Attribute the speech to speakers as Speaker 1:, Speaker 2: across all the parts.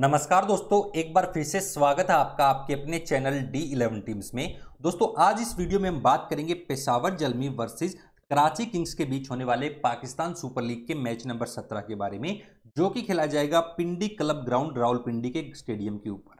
Speaker 1: नमस्कार दोस्तों एक बार फिर से स्वागत है आपका आपके अपने चैनल डी इलेवन टीम्स में दोस्तों आज इस वीडियो में हम बात करेंगे पेशावर जलमी वर्सेस कराची किंग्स के बीच होने वाले पाकिस्तान सुपर लीग के मैच नंबर सत्रह के बारे में जो कि खेला जाएगा पिंडी क्लब ग्राउंड पिंडी के स्टेडियम के ऊपर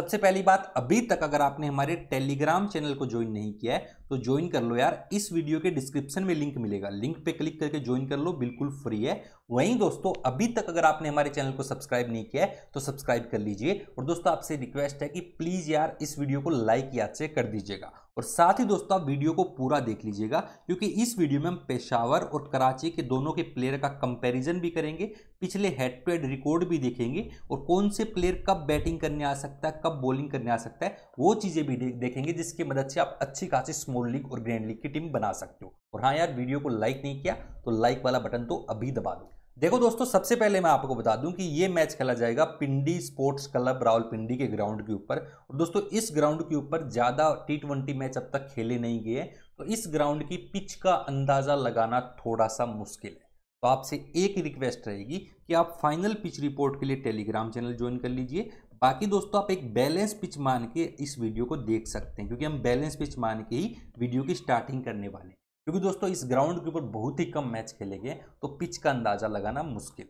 Speaker 1: सबसे पहली बात अभी तक अगर आपने हमारे टेलीग्राम चैनल को ज्वाइन नहीं किया है तो ज्वाइन कर लो यार इस वीडियो के डिस्क्रिप्शन में लिंक मिलेगा लिंक पे क्लिक करके ज्वाइन कर लो बिल्कुल फ्री है वहीं दोस्तों अभी तक अगर आपने हमारे चैनल को सब्सक्राइब नहीं किया है तो सब्सक्राइब कर लीजिए और दोस्तों आपसे रिक्वेस्ट है कि प्लीज़ यार इस वीडियो को लाइक याद से कर दीजिएगा और साथ ही दोस्तों आप वीडियो को पूरा देख लीजिएगा क्योंकि इस वीडियो में हम पेशावर और कराची के दोनों के प्लेयर का कंपैरिजन भी करेंगे पिछले हेड टू हेड रिकॉर्ड भी देखेंगे और कौन से प्लेयर कब बैटिंग करने आ सकता है कब बॉलिंग करने आ सकता है वो चीज़ें भी देखेंगे जिसकी मदद से आप अच्छी खासी स्मॉल सुपर लीग और ग्रैंड लीग की टीम बना सकते हो और हाँ यार वीडियो को लाइक नहीं किया तो लाइक वाला बटन तो अभी दबा दो देखो दोस्तों सबसे पहले मैं आपको बता दूं कि ये मैच खेला जाएगा Pindi sports club Rawalpindi के ग्राउंड के ऊपर और दोस्तों इस ग्राउंड के ऊपर ज़्यादा टी ट्वेंटी मैच अब तक खेले नहीं गए तो इस ग्राउंड की पिच का अंदाज़ा लगाना थोड़ा सा मुश्किल है तो आपसे एक रिक्वेस्ट रहेगी कि आप फाइनल पिच रिपोर्ट के लिए टेलीग्राम चैनल ज्वाइन कर लीजिए बाकी दोस्तों आप एक बैलेंस पिच मान के इस वीडियो को देख सकते हैं क्योंकि हम बैलेंस पिच मान के ही वीडियो की स्टार्टिंग करने वाले हैं क्योंकि दोस्तों इस ग्राउंड के ऊपर बहुत ही कम मैच खेले गए तो पिच का अंदाजा लगाना मुश्किल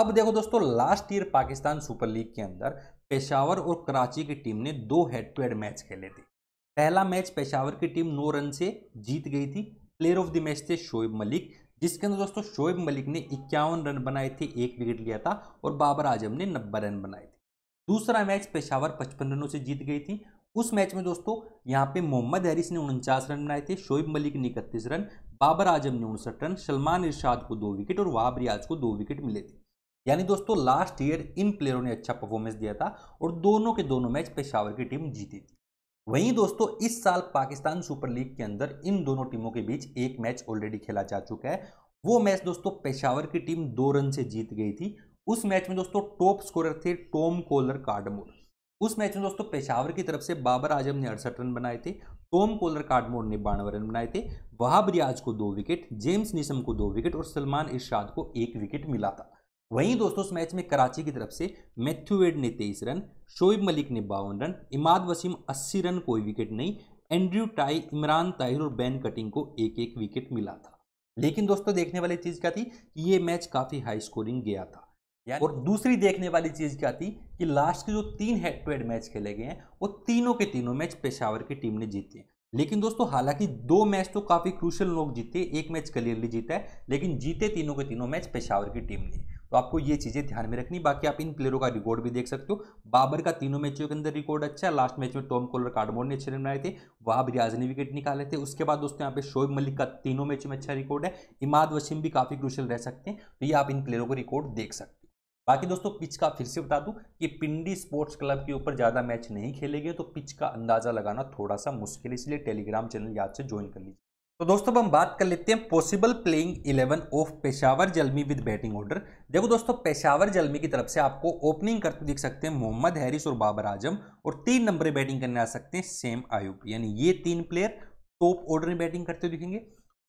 Speaker 1: अब देखो दोस्तों last year Pakistan super league के अंदर पेशावर और कराची की टीम ने दो हेड टू हेड मैच खेले थे पहला मैच पेशावर की टीम नौ रन से जीत गई थी प्लेयर ऑफ द मैच थे शोएब मलिक जिसके अंदर दोस्तों शोएब मलिक ने इक्यावन रन बनाए थे एक विकेट लिया था और बाबर आजम ने नब्बे रन बनाए थे दूसरा मैच पेशावर पचपन रनों से जीत गई थी उस मैच में दोस्तों यहाँ पे मोहम्मद हैरिस ने उनचास रन बनाए थे शोएब मलिक ने इकतीस रन बाबर आजम ने उनसठ रन सलमान इरशाद को दो विकेट और वहाब रियाज को दो विकेट मिले थे यानी दोस्तों लास्ट ईयर इन प्लेयरों ने अच्छा परफॉर्मेंस दिया था और दोनों के दोनों मैच पेशावर की टीम जीती थी वहीं दोस्तों इस साल पाकिस्तान सुपर लीग के अंदर इन दोनों टीमों के बीच एक मैच ऑलरेडी खेला जा चुका है वो मैच दोस्तों पेशावर की टीम दो रन से जीत गई थी उस मैच में दोस्तों टॉप स्कोरर थे टॉम कोलर कार्डमोर उस मैच में दोस्तों पेशावर की तरफ से बाबर आजम ने अड़सठ रन बनाए थे टॉम कोलर कार्डमोर ने बानवे रन बनाए थे वहाब रियाज को दो विकेट जेम्स निशम को दो विकेट और सलमान इर्शाद को एक विकेट मिला था वहीं दोस्तों उस मैच में कराची की तरफ से मैथ्यूवेड ने तेईस रन शोएब मलिक ने बावन रन इमाद वसीम अस्सी रन कोई विकेट नहीं एंड्रयू टाई इमरान ताहिर और बैन कटिंग को एक एक विकेट मिला था लेकिन दोस्तों देखने वाली चीज़ क्या थी कि ये मैच काफ़ी हाई स्कोरिंग गया था और दूसरी देखने वाली चीज़ क्या थी कि लास्ट के जो तीन हेड टू हेड मैच खेले गए हैं वो तीनों के तीनों मैच पेशावर की टीम ने जीते लेकिन दोस्तों हालांकि दो मैच तो काफ़ी क्रूशल लोग जीते एक मैच क्लियरली जीता है लेकिन जीते तीनों के तीनों मैच पेशावर की टीम ने तो आपको ये चीज़ें ध्यान में रखनी बाकी आप इन प्लेयरों का रिकॉर्ड भी देख सकते हो बाबर का तीनों मैचों के अंदर रिकॉर्ड अच्छा है लास्ट मैच में टॉम कोलर कार्डमोड ने अच्छे रन बनाए थे वहाब रियाज ने विकेट निकाले थे उसके बाद दोस्तों यहाँ पे शोएब मलिक का तीनों मैचों में अच्छा रिकॉर्ड है इमाद वसीम भी काफ़ी क्रुशल रह सकते हैं तो ये आप इन प्लेयरों का रिकॉर्ड देख सकते हैं बाकी दोस्तों पिच का फिर से बता दूं कि पिंडी स्पोर्ट्स क्लब के ऊपर ज़्यादा मैच नहीं खेलेंगे तो पिच का अंदाज़ा लगाना थोड़ा सा मुश्किल इसलिए टेलीग्राम चैनल याद से ज्वाइन कर लीजिए तो दोस्तों अब हम बात कर लेते हैं possible playing eleven of Peshawar Zalmi with batting order देखो दोस्तों पेशावर जलमी की तरफ से आपको ओपनिंग करते दिख सकते हैं मोहम्मद हैरिस और बाबर आजम और तीन नंबर बैटिंग करने आ सकते हैं सेम आयुब यानी ये तीन प्लेयर टॉप ऑर्डर में बैटिंग करते दिखेंगे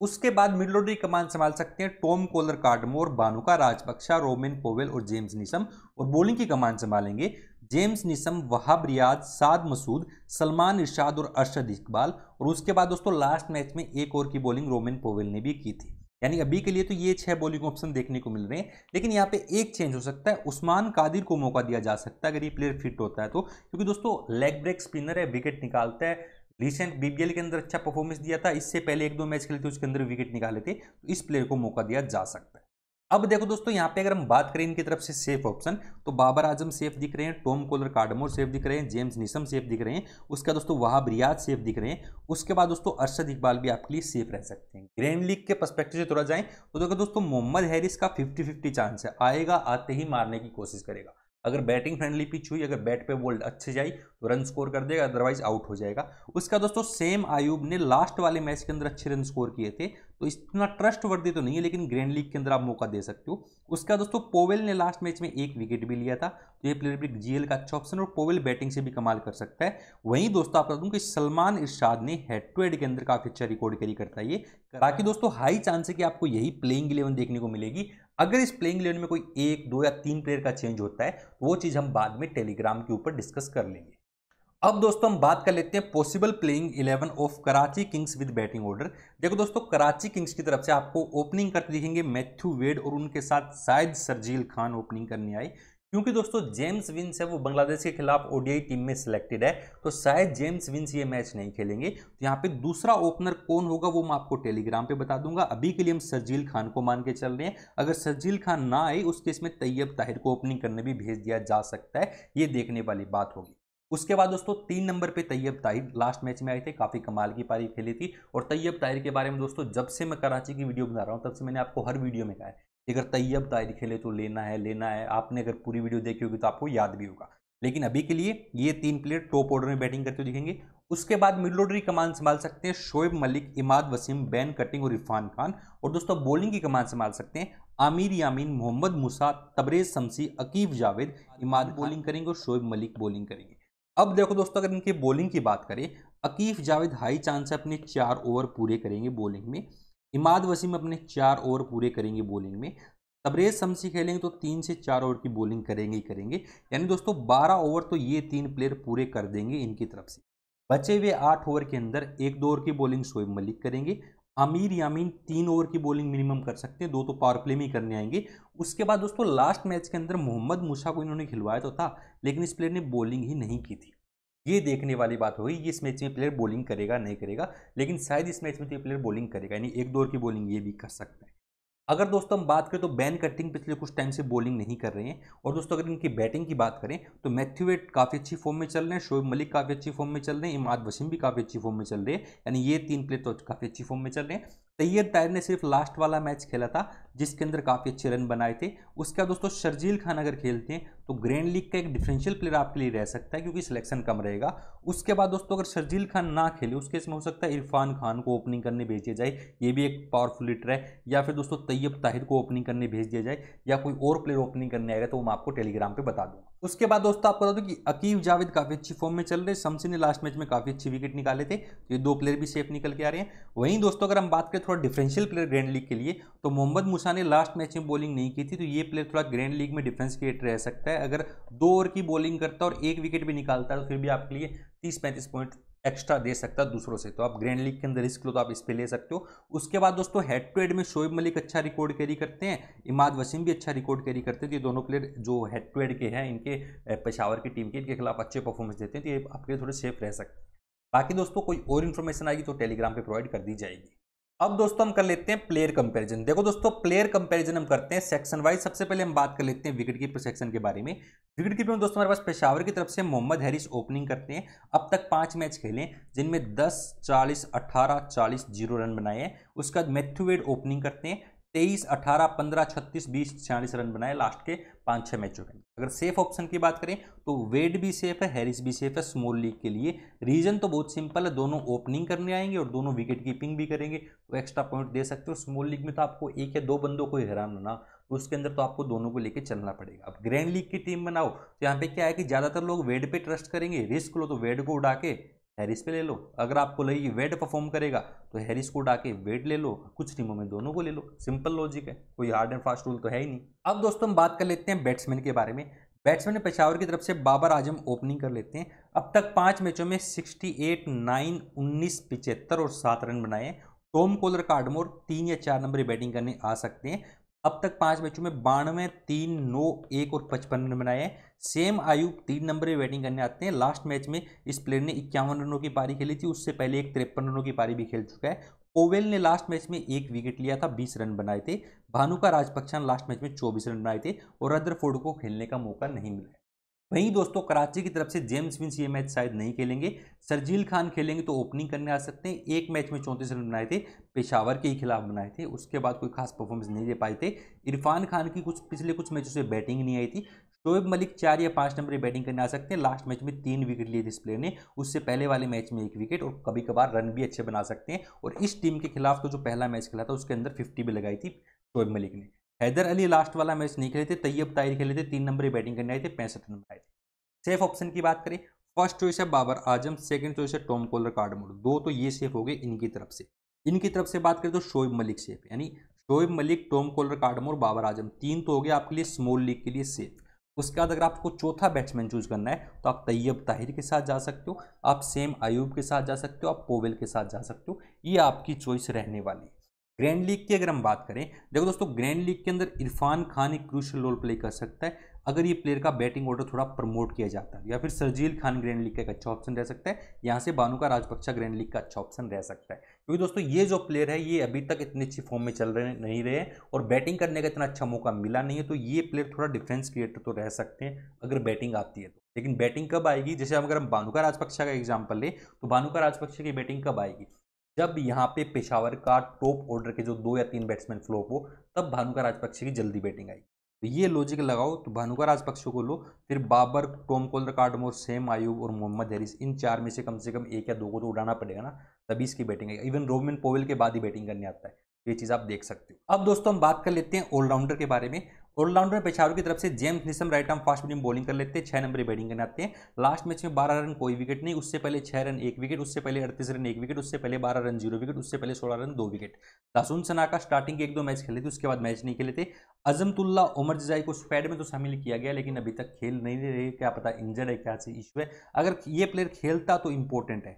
Speaker 1: उसके बाद मिड कमान संभाल सकते हैं Tom Kohler Cadmore Bhanuka Rajapaksa Rovman Powell और जेम्स निसम और बॉलिंग की कमान संभालेंगे जेम्स निसम वहाब रियाज साद मसूद सलमान इर्शाद और अरशद इकबाल और उसके बाद दोस्तों लास्ट मैच में एक और की बॉलिंग रोमिन पोवेल ने भी की थी यानी अभी के लिए तो ये छह बॉलिंग ऑप्शन देखने को मिल रहे हैं लेकिन यहाँ पे एक चेंज हो सकता है उस्मान कादिर को मौका दिया जा सकता है अगर ये प्लेयर फिट होता है तो क्योंकि दोस्तों लेग ब्रेक स्पिनर है विकेट निकालता है रिसेंट बीबीएल के अंदर अच्छा परफॉर्मेंस दिया था इससे पहले एक दो मैच खेले थे उसके अंदर विकेट निकाले थे तो इस प्लेयर को मौका दिया जा सकता है अब देखो दोस्तों यहाँ पे अगर हम बात करें इनकी तरफ से सेफ ऑप्शन तो बाबर आजम सेफ दिख रहे हैं टॉम कोलर कार्डमोर सेफ दिख रहे हैं जेम्स निसम सेफ दिख रहे हैं उसके बाद दोस्तों वहाब रियाज सेफ दिख रहे हैं उसके बाद दोस्तों अरशद इकबाल भी आपके लिए सेफ रह सकते हैं ग्रैंड लीग के परस्पेक्टिव से थोड़ा जाएं तो देखो दोस्तों मोहम्मद हैरिस का फिफ्टी फिफ्टी चांस है आएगा आते ही मारने की कोशिश करेगा अगर बैटिंग फ्रेंडली पिच हुई अगर बैट पे बोल्ड अच्छे जाई तो रन स्कोर कर देगा अदरवाइज आउट हो जाएगा उसका दोस्तों सेम आयुब ने लास्ट वाले मैच के अंदर अच्छे रन स्कोर किए थे तो इतना ट्रस्ट वर्दी तो नहीं है लेकिन ग्रैंड लीग के अंदर आप मौका दे सकते हो उसका दोस्तों पोवेल ने लास्ट मैच में एक विकेट भी लिया था तो ये प्लेयर भी जीएल का अच्छा ऑप्शन और पोवेल बैटिंग से भी कमाल कर सकता है वहीं दोस्तों आप बता दूं कि सलमान इरशाद ने हेड टू हेड के अंदर काफ़ी अच्छा रिकॉर्ड कैरी करता है ये बाकी दोस्तों हाई चांस है कि आपको यही प्लेइंग इलेवन देखने को मिलेगी अगर इस प्लेइंग इलेवन में कोई एक दो या तीन प्लेयर का चेंज होता है तो वो चीज़ हम बाद में टेलीग्राम के ऊपर डिस्कस कर लेंगे अब दोस्तों हम बात कर लेते हैं possible playing eleven of Karachi Kings with batting order देखो दोस्तों कराची किंग्स की तरफ से आपको ओपनिंग करते दिखेंगे मैथ्यू वेड और उनके साथ शायद सरजील खान ओपनिंग करने आए क्योंकि दोस्तों जेम्स विंस है वो बांग्लादेश के खिलाफ ओडीआई टीम में सिलेक्टेड है तो शायद जेम्स विंस ये मैच नहीं खेलेंगे तो यहाँ पे दूसरा ओपनर कौन होगा वो मैं आपको टेलीग्राम पे बता दूंगा अभी के लिए हम सरजील खान को मान के चल रहे हैं अगर सरजील खान ना आए उस केस में तैयब ताहिर को ओपनिंग करने भी भेज दिया जा सकता है ये देखने वाली बात होगी उसके बाद दोस्तों तीन नंबर पे तैयब ताहिर लास्ट मैच में आए थे काफ़ी कमाल की पारी खेली थी और तैयब ताहिर के बारे में दोस्तों जब से मैं कराची की वीडियो बना रहा हूँ तब से मैंने आपको हर वीडियो में कहा है अगर तैयब तारीख है ले तो लेना है लेना है आपने अगर पूरी वीडियो देखी होगी तो आपको याद भी होगा लेकिन अभी के लिए ये तीन प्लेयर टॉप ऑर्डर में बैटिंग करते हुए दिखेंगे उसके बाद मिडल ऑर्डर की कमान संभाल सकते हैं शोएब मलिक इमाद वसीम बैन कटिंग और इरफान खान और दोस्तों बॉलिंग की कमान संभाल सकते हैं Aamir Yamin Mohammad Musa Tabraiz Shamsi Akif Javed Imad bowling करेंगे और शोएब मलिक बॉलिंग करेंगे अब देखो दोस्तों अगर इनकी बॉलिंग की बात करें अकीफ जावेद हाई चांस है अपने चार ओवर पूरे करेंगे बॉलिंग में इमाद वसीम अपने चार ओवर पूरे करेंगे बॉलिंग में तबरेज शमसी खेलेंगे तो तीन से चार ओवर की बॉलिंग करेंगे ही करेंगे यानी दोस्तों बारह ओवर तो ये तीन प्लेयर पूरे कर देंगे इनकी तरफ से बचे हुए आठ ओवर के अंदर एक दो ओवर की बॉलिंग शोएब मलिक करेंगे आमिर यामीन तीन ओवर की बॉलिंग मिनिमम कर सकते हैं दो तो पावर प्ले में ही करने आएंगे उसके बाद दोस्तों लास्ट मैच के अंदर मोहम्मद मूसा को इन्होंने खिलवाया तो था लेकिन इस प्लेयर ने बॉलिंग ही नहीं की थी ये देखने वाली बात होगी कि इस मैच में प्लेयर बॉलिंग करेगा नहीं करेगा लेकिन शायद इस मैच में तो ये प्लेयर बॉलिंग करेगा यानी एक दो की बॉलिंग ये भी कर सकता है अगर दोस्तों हम बात करें तो बैन कटिंग पिछले कुछ टाइम से बॉलिंग नहीं कर रहे हैं और दोस्तों अगर इनकी बैटिंग की बात करें तो मैथ्यू वेट काफ़ी अच्छी फॉर्म में चल रहे हैं शोएब मलिक काफ़ी अच्छी फॉर्म में चल रहे हैं इमाद वसीम भी काफ़ी अच्छी फॉर्म में चल रहे हैं यानी ये तीन प्लेयर तो काफ़ी अच्छी फॉर्म में चल रहे हैं तैयार तायर ने सिर्फ लास्ट वाला मैच खेला था जिसके अंदर काफ़ी अच्छे रन बनाए थे उसके बाद दोस्तों शर्जील खान अगर खेलते हैं तो ग्रैंड लीग का एक डिफरेंशियल प्लेयर आपके लिए रह सकता है क्योंकि सिलेक्शन कम रहेगा उसके बाद दोस्तों अगर शर्जील खान ना खेले उसके इसमें हो सकता है इरफान खान को ओपनिंग करने भेज दिया जाए ये भी एक पावरफुल लीटर है या फिर दोस्तों तैयब ताहिर को ओपनिंग करने भेज दिया जाए या कोई और प्लेयर ओपनिंग करने आएगा तो मैं आपको टेलीग्राम पर बता दूँगा उसके बाद दोस्तों आपको बता दूँ कि अकीब जावेद काफ़ी अच्छी फॉर्म में चल रहे शमसी ने लास्ट मैच में काफ़ी अच्छी विकेट निकाले थे तो ये दो प्लेयर भी सेफ निकल के आ रहे हैं वहीं दोस्तों अगर हम बात करें थोड़ा डिफरेंशियल प्लेयर ग्रैंड लीग के लिए तो मोहम्मद शाह ने लास्ट मैच में बॉलिंग नहीं की थी तो ये प्लेयर थोड़ा ग्रैंड लीग में डिफेंस क्रिएट रह सकता है अगर दो ओवर की बॉलिंग करता और एक विकेट भी निकालता है तो फिर भी आपके लिए तीस पैंतीस पॉइंट एक्स्ट्रा दे सकता है दूसरों से तो आप ग्रैंड लीग के अंदर रिस्क लो तो आप इस पर ले सकते हो उसके बाद दोस्तों हेड टू हेड में शोएब मलिक अच्छा रिकॉर्ड कैरी करते हैं इमाद वसीम भी अच्छा रिकॉर्ड कैरी करते हैं तो ये दोनों प्लेयर जो हेड टू हेड के हैं इनके पेशावर की टीम के इनके खिलाफ अच्छे परफॉर्मेंस देते हैं तो ये आपके लिए थोड़े सेफ रह सकते हैं बाकी दोस्तों कोई और इन्फॉर्मेशन आएगी तो टेलीग्राम पर प्रोवाइड कर दी जाएगी अब दोस्तों हम कर लेते हैं प्लेयर कंपैरिजन देखो दोस्तों प्लेयर कंपैरिजन हम करते हैं सेक्शन वाइज सबसे पहले हम बात कर लेते हैं विकेट कीपर सेक्शन के बारे में विकेट कीपर में दोस्तों हमारे पास पेशावर की तरफ से मोहम्मद हैरिस ओपनिंग करते हैं अब तक पांच मैच खेले जिनमें दस चालीस अट्ठारह चालीस जीरो रन बनाए हैं उसके बाद मैथ्यूवेड ओपनिंग करते हैं तेईस अठारह पंद्रह छत्तीस बीस छियालीस रन बनाए लास्ट के पाँच छह मैचों के अगर सेफ ऑप्शन की बात करें तो वेड भी सेफ है हैरिस भी सेफ है स्मॉल लीग के लिए रीजन तो बहुत सिंपल है दोनों ओपनिंग करने आएंगे और दोनों विकेट कीपिंग भी करेंगे तो एक्स्ट्रा पॉइंट दे सकते हो स्मॉल लीग में तो आपको एक या दो बंदों को हैरान होना तो उसके अंदर तो आपको दोनों को लेकर चलना पड़ेगा अब ग्रैंड लीग की टीम बनाओ तो यहाँ पे क्या है कि ज़्यादातर लोग वेड पे ट्रस्ट करेंगे रिस्क लो तो वेड को उड़ा के हैरिस पे ले लो अगर आपको लगे वेट परफॉर्म करेगा तो हैरिस को डाके वेट ले लो कुछ टीमों में दोनों को ले लो सिंपल लॉजिक है कोई हार्ड एंड फास्ट रूल तो है ही नहीं अब दोस्तों हम बात कर लेते हैं बैट्समैन के बारे में बैट्समैन पेशावर की तरफ से बाबर आजम ओपनिंग कर लेते हैं अब तक पाँच मैचों में सिक्सटी एट नाइन उन्नीस पिचहत्तर और सात रन बनाए टॉम कोलर कार्डमोर तीन या चार नंबर बैटिंग करने आ सकते हैं अब तक पांच मैचों में बानवे तीन नौ एक और पचपन रन बनाए हैं सेम आयु तीन नंबर पर बैटिंग करने आते हैं लास्ट मैच में इस प्लेयर ने इक्यावन रनों की पारी खेली थी उससे पहले एक तिरपन रनों की पारी भी खेल चुका है ओवेल ने लास्ट मैच में एक विकेट लिया था बीस रन बनाए थे भानुका राजपक्षा ने लास्ट मैच में चौबीस रन बनाए थे और रद्रफोर्ड को खेलने का मौका नहीं मिला वहीं दोस्तों कराची की तरफ से जेम्स विंस ये मैच शायद नहीं खेलेंगे सरजील खान खेलेंगे तो ओपनिंग करने आ सकते हैं एक मैच में चौंतीस रन बनाए थे पेशावर के ही खिलाफ बनाए थे उसके बाद कोई खास परफॉर्मेंस नहीं दे पाए थे इरफान खान की कुछ पिछले कुछ मैचों से बैटिंग नहीं आई थी शोएब मलिक चार या पाँच नंबर बैटिंग करने आ सकते हैं लास्ट मैच में तीन विकेट लिए थे इस प्लेयर ने उससे पहले वाले मैच में एक विकेट और कभी कभार रन भी अच्छे बना सकते हैं और इस टीम के खिलाफ तो जो पहला मैच खेला था उसके अंदर फिफ्टी भी लगाई थी शोएब मलिक ने हैदर अली लास्ट वाला मैच नहीं खेले थे तैयब ताहिर खेले थे तीन नंबर बैटिंग करने आए थे पैंसठ नंबर आए थे सेफ ऑप्शन की बात करें फर्स्ट चॉइस है बाबर आजम सेकंड चॉइस है टॉम कोलर कार्डमोड दो तो ये सेफ हो गए इनकी तरफ से इनकी तरफ से बात करें तो शोएब मलिक सेफ यानी Shoaib Malik Tom Kohler Cadmore Babar Azam तीन तो हो गए आपके लिए स्मॉल लीग के लिए सेफ उसके बाद अगर आपको चौथा बैट्समैन चूज करना है तो आप तैयब ताहिर के साथ जा सकते हो आप सेम अयूब के साथ जा सकते हो आप पोवेल के साथ जा सकते हो ये आपकी चॉइस रहने वाली है ग्रैंड लीग की अगर हम बात करें देखो दोस्तों ग्रैंड लीग के अंदर इरफान खान एक क्रूशल रोल प्ले कर सकता है अगर ये प्लेयर का बैटिंग ऑर्डर थोड़ा प्रमोट किया जाता है या फिर सरजील खान ग्रैंड लीग का एक अच्छा ऑप्शन रह सकता है यहाँ से बानुका राजपक्षा ग्रैंड लीग का अच्छा ऑप्शन रह सकता है क्योंकि दोस्तों ये जो प्लेयर है ये अभी तक इतनी अच्छी फॉर्म में चल रहे नहीं रहे और बैटिंग करने का इतना अच्छा मौका मिला नहीं है तो ये प्लेयर थोड़ा डिफेंस क्रिएटर तो रह सकते हैं अगर बैटिंग आती है तो लेकिन बैटिंग कब आएगी जैसे अगर हम बानुका राजपक्षा का एग्जाम्पल लें तो बानुका राजपक्षा की बैटिंग कब आएगी जब यहाँ पे पेशावर का टॉप ऑर्डर के जो दो या तीन बैट्समैन फ्लोप हो तब भानुका राजपक्षे की जल्दी बैटिंग आई तो ये लॉजिक लगाओ तो भानुका राजपक्षे को लो फिर Babar Tom Kohler Cadmore same Ayub और मोहम्मद हैरिस इन चार में से कम से कम एक या दो को तो उड़ाना पड़ेगा ना तभी इसकी बैटिंग आएगी इवन रोमिन पोवेल के बाद ही बैटिंग करने आता है तो ये चीज़ आप देख सकते हो अब दोस्तों हम बात कर लेते हैं ऑलराउंडर के बारे में ऑलराउंडर पेशावर की तरफ से James Neesham right arm fast medium bowling कर लेते हैं छह नंबर बैटिंग करने आते हैं लास्ट मैच में बारह रन कोई विकेट नहीं उससे पहले छह रन एक विकेट उससे पहले अड़तीस रन एक विकेट उससे पहले बारह रन जीरो विकेट उससे पहले सोलह रन दो विकेट दासून सना का स्टार्टिंग के एक दो मैच खेले थे उसके बाद मैच नहीं खेले थे अजमतुल्ला उमर जजाई को स्पैड में तो शामिल किया गया लेकिन अभी तक खेल नहीं रहे क्या पता इंजर्ड है क्या इशू है अगर ये प्लेयर खेलता तो इंपॉर्टेंट है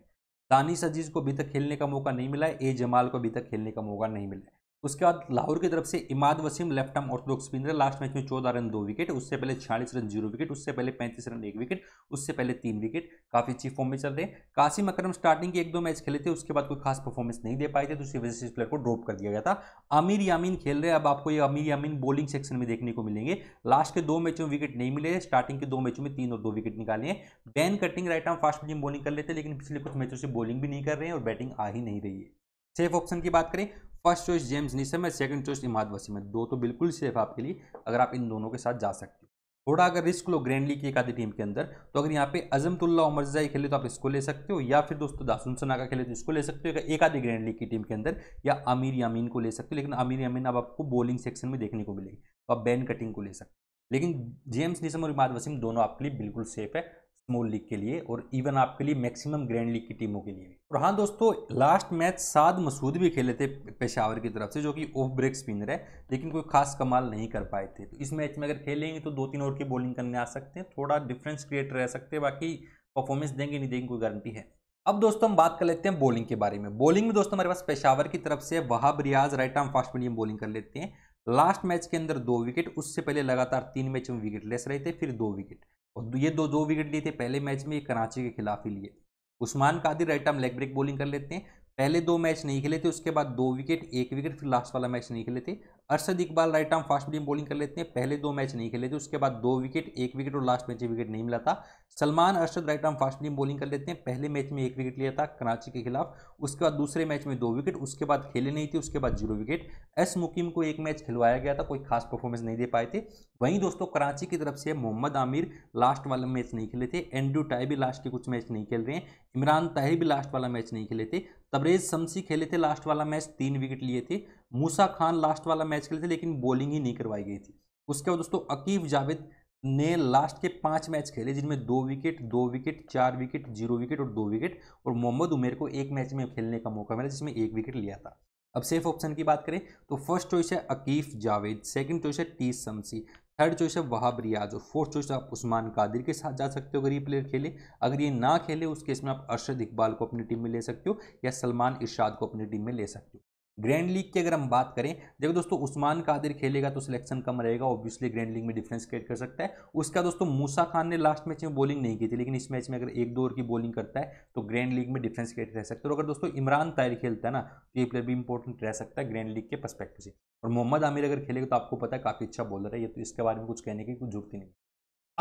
Speaker 1: दानिश अजीज को अभी तक खेलने का मौका नहीं मिला है ए जमाल को अभी तक खेलने का मौका नहीं मिला है उसके बाद लाहौर की तरफ से Imad Wasim left arm orthodox spinner last match में चौदह रन दो विकेट उससे पहले छियालीस रन जीरो विकेट उससे पहले पैंतीस रन एक विकेट उससे पहले तीन विकेट काफ़ी अच्छी फॉर्म में चल रहे हैं कासिम अक्रम स्टार्टिंग के एक दो मैच खेले थे उसके बाद कोई खास परफॉर्मेंस नहीं दे पाए थे तो उसकी वजह से इस प्लेयर को ड्रॉप कर दिया गया था अमीर यामीन खेल रहे अब आपको ये अमीर यामीन बॉलिंग सेक्शन में देखने को मिलेंगे लास्ट के दो मैचों में विकेट नहीं मिले स्टार्टिंग के दो मैचों में तीन और दो विकेट निकाले हैं Ben Cutting right arm fast medium bowling कर लेते लेकिन पिछले कुछ मैचों से बॉलिंग भी नहीं कर रहे हैं और बैटिंग आ ही नहीं रही है सेफ ऑप्शन की बात करें फर्स्ट चॉइस जेम्स निसम है सेकंड चॉइस इमाद वसीम है दो तो बिल्कुल सेफ आपके लिए अगर आप इन दोनों के साथ जा सकते हो थोड़ा अगर रिस्क लो ग्रैंडली की एक आधी टीम के अंदर तो अगर यहाँ पे अजमतुल्ला और मर्जाई खेले तो आप इसको ले सकते हो या फिर दोस्तों दासुन सनाका खेले तो इसको ले सकते हो एक आधी ग्रैंडली की टीम के अंदर या आमिर यामीन को ले सकते हो लेकिन आमिर यामीन अब आपको बॉलिंग सेक्शन में देखने को मिलेगी तो आप बैन कटिंग को ले सकते हो लेकिन जेम्स निसम और इमाद वसीम दोनों आपके लिए बिल्कुल सेफ है स्मॉल लीग के लिए और इवन आपके लिए मैक्सिमम ग्रैंड लीग की टीमों के लिए और हाँ दोस्तों लास्ट मैच साद मसूद भी खेले थे पेशावर की तरफ से जो कि ऑफ ब्रेक स्पिनर है लेकिन कोई खास कमाल नहीं कर पाए थे तो इस मैच में अगर खेलेंगे तो दो तीन ओवर की बॉलिंग करने आ सकते हैं थोड़ा डिफरेंस क्रिएट रह सकते हैं बाकी परफॉर्मेंस देंगे नहीं देंगे कोई गारंटी है अब दोस्तों हम बात कर लेते हैं बॉलिंग के बारे में बॉलिंग में दोस्तों हमारे पास पेशावर की तरफ से Wahab Riaz right arm fast medium bowling कर लेते हैं लास्ट मैच के अंदर दो विकेट उससे पहले लगातार तीन मैच में विकेट लेस रहे थे फिर दो विकेट और ये दो दो विकेट लिए थे पहले मैच में ये कराची के खिलाफ ही लिए Usman Qadir right arm leg break bowling कर लेते हैं पहले दो मैच नहीं खेले थे उसके बाद दो विकेट एक विकेट फिर लास्ट वाला मैच नहीं खेले थे Arshad Iqbal right arm fast medium bowling कर लेते हैं पहले दो मैच नहीं खेले थे उसके बाद दो विकेट एक विकेट और लास्ट मैच में विकेट नहीं मिला था Salman Arshad right arm fast medium bowling कर लेते हैं पहले मैच में एक विकेट लिया था कराची के खिलाफ उसके बाद दूसरे मैच में दो विकेट उसके बाद खेले नहीं थे उसके बाद जीरो विकेट एस मुकीम को एक मैच खिलवाया गया था कोई खास परफॉर्मेंस नहीं दे पाए थे वहीं दोस्तों कराची की तरफ से मोहम्मद आमिर लास्ट वाला मैच नहीं खेले थे एंड्रू टाई भी लास्ट के कुछ मैच नहीं खेल रहे हैं इमरान ताहिर भी लास्ट वाला मैच नहीं खेले थे तबरेज शमसी खेले थे लास्ट वाला मैच तीन विकेट लिए थे मूसा खान लास्ट वाला मैच खेले थे लेकिन बॉलिंग ही नहीं करवाई गई थी उसके बाद दोस्तों अकीब जावेद ने लास्ट के पांच मैच खेले जिनमें दो विकेट दो विकेट चार विकेट जीरो विकेट और दो विकेट और मोहम्मद उमेर को एक मैच में खेलने का मौका मिला जिसमें एक विकेट लिया था अब सेफ ऑप्शन की बात करें तो फर्स्ट चॉइस है अकीफ जावेद सेकंड चॉइस है टी शमसी थर्ड चॉइस है वहाब रियाज और फोर्थ चॉइस आप उस्मान कादिर के साथ जा सकते हो अगर ये प्लेयर खेले अगर ये ना खेले उस केस में आप अरशद इकबाल को अपनी टीम में ले सकते हो या सलमान इरशाद को अपनी टीम में ले सकते हो ग्रैंड लीग की अगर हम बात करें देखो दोस्तों उस्मान कादिर खेलेगा तो सिलेक्शन कम रहेगा ऑब्वियसली ग्रैंड लीग में डिफरेंस क्रिएट कर सकता है उसका दोस्तों मूसा खान ने लास्ट मैच में बॉलिंग नहीं की थी लेकिन इस मैच में अगर एक दो ओवर की बॉलिंग करता है तो ग्रैंड लीग में डिफरेंस क्रिएट रह सकता है और अगर दोस्तों इमरान तायर खेलता है ना तो ये प्लेयर भी इंपॉर्टेंट रह सकता है ग्रैंड लीग के परस्पेक्टिव से और मोहम्मद आमिर अगर खेलेगा तो आपको पता है काफ़ी अच्छा बॉलर है ये तो इसके बारे में कुछ कहने की कुछ जरूरत ही नहीं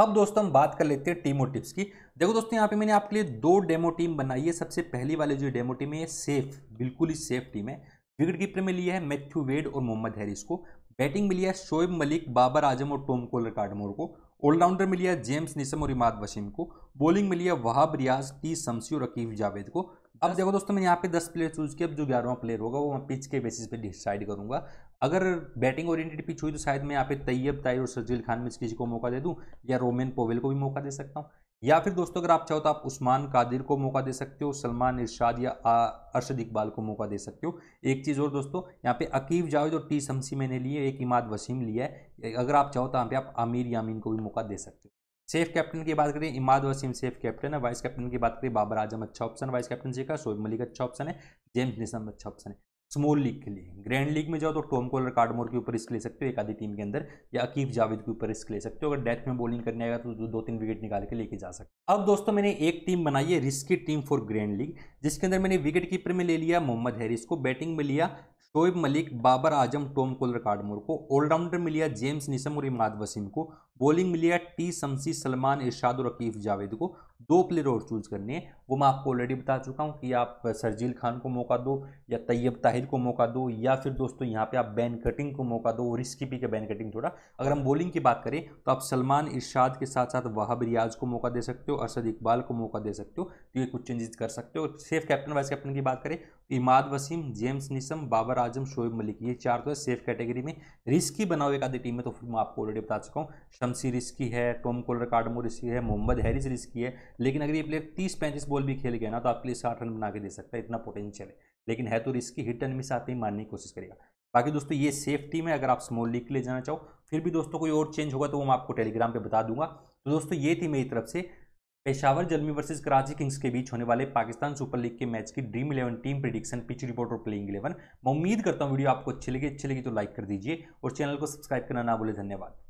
Speaker 1: अब दोस्तों हम बात कर लेते हैं टीमों टिप्स की देखो दोस्तों यहाँ पे मैंने आपके लिए दो डेमो टीम बनाई है सबसे पहली वाली जो डेमो टीम है ये सेफ बिल्कुल ही सेफ टीम है विकेट कीपर में लिया है मैथ्यू वेड और मोहम्मद हैरिस को बैटिंग में लिया है शोएब मलिक बाबर आजम और टोम कोलर काटमोर को ऑलराउंडर में लिया जेम्स निसम और इमाद वसीम को बॉलिंग में लिया वहाब रियाज टी शमसी और अकीफ जावेद को अब देखो दोस्तों मैंने यहाँ पे दस प्लेयर चूज किया अब जो ग्यारहवा प्लेयर होगा वो मैं पिच के बेसिस पे डिसाइड करूंगा अगर बैटिंग ओरिएंटेड पिच हुई तो शायद मैं यहाँ पे तैयब ताई और सजील खान में किसी को मौका दे दूँ या रोमेन पोवेल को भी मौका दे सकता हूँ या फिर दोस्तों अगर आप चाहो तो आप उस्मान कादिर को मौका दे सकते हो सलमान इरशाद या अरशद इकबाल को मौका दे सकते हो एक चीज़ और दोस्तों यहाँ पे अकीब जावेद और टी समसी मैंने लिए एक इमाद वसीम लिया है अगर आप चाहो तो यहाँ पे आप आमिर यामीन को भी मौका दे सकते हो सेफ कैप्टन की बात करें इमाद वसीम सेफ कैप्टन है वाइस कैप्टन की बात करें बाबर आजम अच्छा ऑप्शन वाइस कैप्टन जी का शोएब मलिक अच्छा ऑप्शन है जेम्स निसम अच्छा ऑप्शन है स्मॉल लीग के लिए ग्रैंड लीग में जाओ तो टॉम कॉलर कार्डमोर के ऊपर रिस्क ले सकते हो एक आधी टीम के अंदर या अकीफ जावेद के ऊपर रिस्क ले सकते हो अगर डेथ में बॉलिंग करने आएगा तो दो तीन विकेट निकाल के लेके जा सकते अब दोस्तों मैंने एक टीम बनाई है risky team for grand league जिसके अंदर मैंने विकेट कीपर में ले लिया मोहम्मद हैरिस को बैटिंग में लिया Shoaib Malik Babar Azam Tom Kohler Cadmore को ऑलराउंडर में लिया जेम्स निसम और इमाद वसीम को बॉलिंग में लिया टी शमसी सलमान इर्शाद और अकीफ जावेद को दो प्लेयर और चूज़ करने हैं वो मैं आपको ऑलरेडी बता चुका हूँ कि आप सरजील खान को मौका दो या तैयब ताहिर को मौका दो या फिर दोस्तों यहाँ पे आप बैन कटिंग को मौका दो रिस्की पी के बैन कटिंग थोड़ा अगर हम बॉलिंग की बात करें तो आप सलमान इर्शाद के साथ साथ वहाब रियाज को मौका दे सकते हो अरसद इकबाल को मौका दे सकते हो तो ये कुछ चेंजेस कर सकते हो और सेफ कैप्टन वाइस कैप्टन की बात करें तो इमाद वसीम जेम्स निसम बाबर आजम शोएब मलिक ये चार तो है सेफ कैटेगरी में रिस्की बनाओ एक आधी टीम में तो फिर मैं आपको ऑलरेडी बता चुका हूँ शमसी रिस्की है टोम कोलर कार्डमो रिस्की है मोहम्मद हैरिस रिस्की है लेकिन अगर ये प्लेयर तीस पैंतीस बॉल भी खेल गया ना तो आपके लिए साठ रन बना के दे सकता है इतना पोटेंशियल है लेकिन है तो रिस्की हिट एंड मिस आते ही मारने की कोशिश करेगा बाकी दोस्तों ये सेफ्टी में अगर आप स्मॉल लीग के लिए जाना चाहो फिर भी दोस्तों कोई और चेंज होगा तो वो मैं आपको टेलीग्राम पे बता दूंगा तो दोस्तों ये थी मेरी तरफ से पेशावर जलमी वर्सेस कराची किंग्स के बीच होने वाले पाकिस्तान सुपर लीग के मैच की Dream Eleven team prediction pitch report और प्लेइंग इलेवन मैं उम्मीद करता हूँ वीडियो आपको अच्छी लगी अच्छी लगी तो लाइक कर दीजिए और चैनल को सब्सक्राइब करना ना बोले धन्यवाद